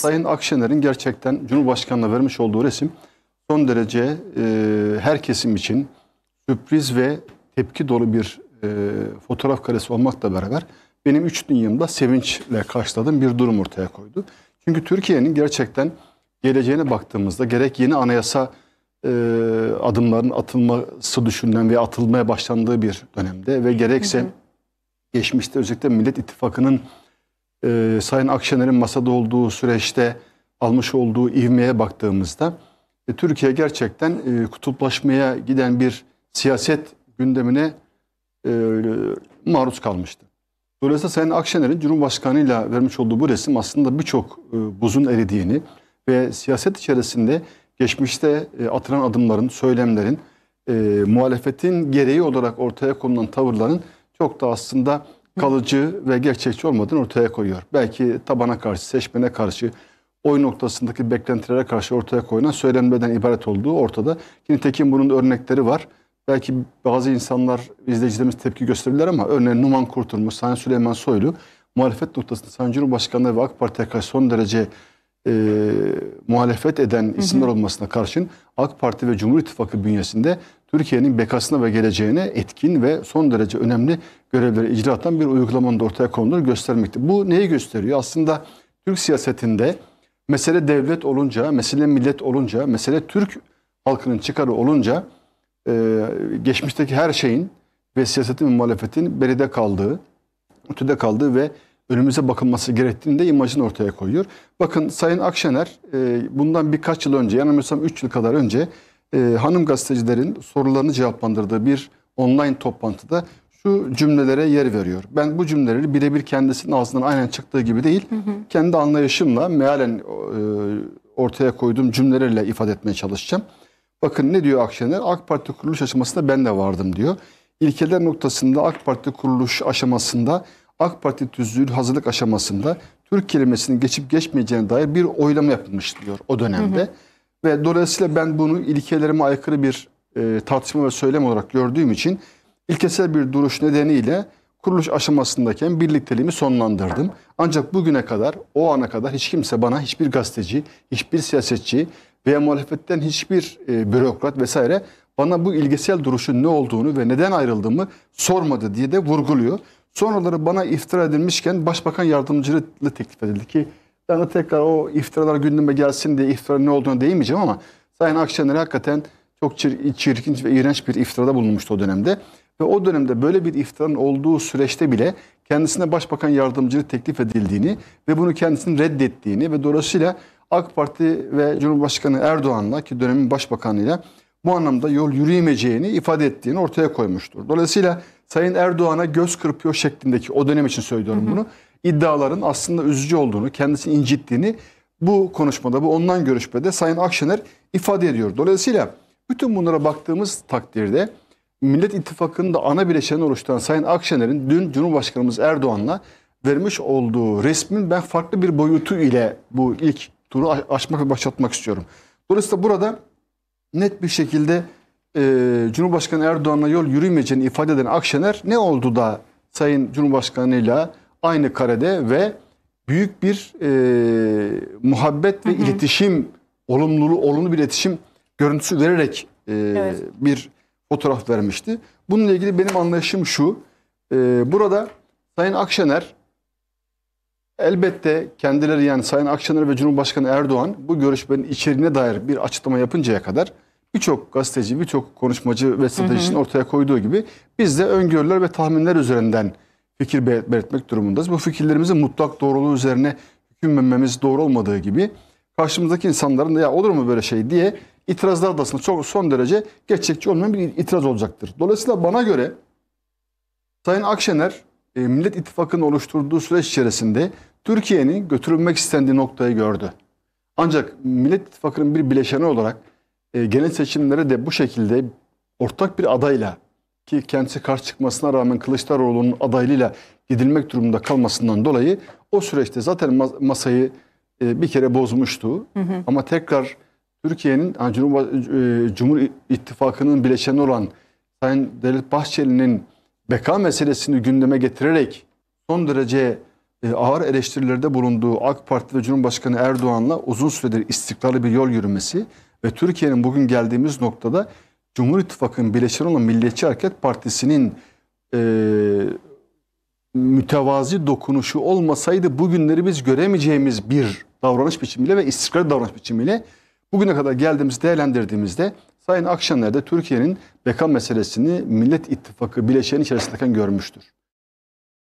Sayın Akşener'in gerçekten Cumhurbaşkanı'na vermiş olduğu resim son derece e, her kesim için sürpriz ve tepki dolu bir e, fotoğraf karesi olmakla beraber benim üç dünyamda sevinçle karşıladığım bir durum ortaya koydu. Çünkü Türkiye'nin gerçekten geleceğine baktığımızda gerek yeni anayasa e, adımların atılması düşünülen ve atılmaya başlandığı bir dönemde ve gerekse hı hı. geçmişte özellikle Millet İttifakı'nın e, Sayın Akşener'in masada olduğu süreçte almış olduğu ivmeye baktığımızda e, Türkiye gerçekten e, kutuplaşmaya giden bir siyaset gündemine e, maruz kalmıştı. Dolayısıyla Sayın Akşener'in Cumhurbaşkanı'yla vermiş olduğu bu resim aslında birçok e, buzun eridiğini ve siyaset içerisinde geçmişte e, atılan adımların, söylemlerin, e, muhalefetin gereği olarak ortaya konulan tavırların çok da aslında kalıcı ve gerçekçi olmadığını ortaya koyuyor. Belki tabana karşı, seçmene karşı, oy noktasındaki beklentilere karşı ortaya koyulan söylenmeden ibaret olduğu ortada. Nitekim bunun örnekleri var. Belki bazı insanlar, izleyicilerimiz tepki gösterirler ama örneğin Numan Kurtulmuş, Sayın Süleyman Soylu muhalefet noktasında Sayın Cumhurbaşkanlığı ve AK Parti'ye karşı son derece e, muhalefet eden isimler hı hı. olmasına karşın AK Parti ve Cumhur İttifakı bünyesinde Türkiye'nin bekasına ve geleceğine etkin ve son derece önemli görevleri icra eden bir uygulamanın da ortaya konulduğunu göstermekte. Bu neyi gösteriyor? Aslında Türk siyasetinde mesele devlet olunca, mesele millet olunca, mesele Türk halkının çıkarı olunca e, geçmişteki her şeyin ve siyasetin ve muhalefetin beride kaldığı, ötede kaldığı ve önümüze bakılması gerektiğinde imajını ortaya koyuyor. Bakın Sayın Akşener e, bundan birkaç yıl önce, yanılmıyorsam 3 yıl kadar önce e, hanım gazetecilerin sorularını cevaplandırdığı bir online toplantıda şu cümlelere yer veriyor. Ben bu cümleleri birebir kendisinin ağzından aynen çıktığı gibi değil, hı hı. kendi anlayışımla mealen e, ortaya koyduğum cümlelerle ifade etmeye çalışacağım. Bakın ne diyor Akşener? AK Parti kuruluş aşamasında ben de vardım diyor. İlkeler noktasında AK Parti kuruluş aşamasında, AK Parti tüzüğü hazırlık aşamasında Türk kelimesinin geçip geçmeyeceğine dair bir oylama yapılmış diyor o dönemde. Hı hı. Ve dolayısıyla ben bunu ilkelerime aykırı bir e, tartışma ve söylem olarak gördüğüm için ilkesel bir duruş nedeniyle kuruluş aşamasındayken birlikteliğimi sonlandırdım. Ancak bugüne kadar, o ana kadar hiç kimse bana, hiçbir gazeteci, hiçbir siyasetçi veya muhalefetten hiçbir e, bürokrat vesaire bana bu ilgesel duruşun ne olduğunu ve neden ayrıldığımı sormadı diye de vurguluyor. Sonraları bana iftira edilmişken başbakan yardımcılığı teklif edildi ki ben de tekrar o iftiralar gündeme gelsin diye iftiranın ne olduğunu değinmeyeceğim ama Sayın Akşener hakikaten çok çir çirkin ve iğrenç bir iftirada bulunmuştu o dönemde. Ve o dönemde böyle bir iftiranın olduğu süreçte bile kendisine başbakan yardımcılığı teklif edildiğini ve bunu kendisinin reddettiğini ve dolayısıyla AK Parti ve Cumhurbaşkanı Erdoğan'la ki dönemin başbakanıyla bu anlamda yol yürüyemeyeceğini ifade ettiğini ortaya koymuştur. Dolayısıyla Sayın Erdoğan'a göz kırpıyor şeklindeki o dönem için söylüyorum hı hı. bunu iddiaların aslında üzücü olduğunu, kendisini incittiğini bu konuşmada, bu ondan görüşmede Sayın Akşener ifade ediyor. Dolayısıyla bütün bunlara baktığımız takdirde Millet İttifakı'nın da ana bileşeni oluşturan Sayın Akşener'in dün Cumhurbaşkanımız Erdoğan'la vermiş olduğu resmin ben farklı bir boyutu ile bu ilk turu açmak ve başlatmak istiyorum. Dolayısıyla burada net bir şekilde e, Cumhurbaşkanı Erdoğan'la yol yürümeyeceğini ifade eden Akşener ne oldu da Sayın Cumhurbaşkanı'yla aynı karede ve büyük bir e, muhabbet ve hı hı. iletişim olumlu olumlu bir iletişim görüntüsü vererek e, evet. bir fotoğraf vermişti. Bununla ilgili benim anlayışım şu. E, burada Sayın Akşener elbette kendileri yani Sayın Akşener ve Cumhurbaşkanı Erdoğan bu görüşmenin içeriğine dair bir açıklama yapıncaya kadar birçok gazeteci, birçok konuşmacı ve stratejinin ortaya koyduğu gibi biz de öngörüler ve tahminler üzerinden fikir belirtmek durumundayız. Bu fikirlerimizin mutlak doğruluğu üzerine hükümlenmemiz doğru olmadığı gibi karşımızdaki insanların da ya olur mu böyle şey diye itirazlar da aslında çok son derece gerçekçi olmayan bir itiraz olacaktır. Dolayısıyla bana göre Sayın Akşener e, Millet İttifakı'nın oluşturduğu süreç içerisinde Türkiye'nin götürülmek istendiği noktayı gördü. Ancak Millet İttifakı'nın bir bileşeni olarak e, genel seçimlere de bu şekilde ortak bir adayla ki kendisi karşı çıkmasına rağmen Kılıçdaroğlu'nun adaylığıyla gidilmek durumunda kalmasından dolayı o süreçte zaten masayı e, bir kere bozmuştu. Hı hı. Ama tekrar Türkiye'nin yani Cumhur, e, Cumhur İttifakı'nın bileşeni olan Sayın Devlet Bahçeli'nin beka meselesini gündeme getirerek son derece e, ağır eleştirilerde bulunduğu AK Parti ve Cumhurbaşkanı Erdoğan'la uzun süredir istikrarlı bir yol yürümesi ve Türkiye'nin bugün geldiğimiz noktada Cumhur İttifakı'nın birleşen olan Milliyetçi Hareket Partisi'nin e, mütevazi dokunuşu olmasaydı bugünleri biz göremeyeceğimiz bir davranış biçimiyle ve istikrarlı davranış biçimiyle bugüne kadar geldiğimiz değerlendirdiğimizde Sayın Akşener de Türkiye'nin beka meselesini Millet İttifakı bileşeni içerisindeyken görmüştür.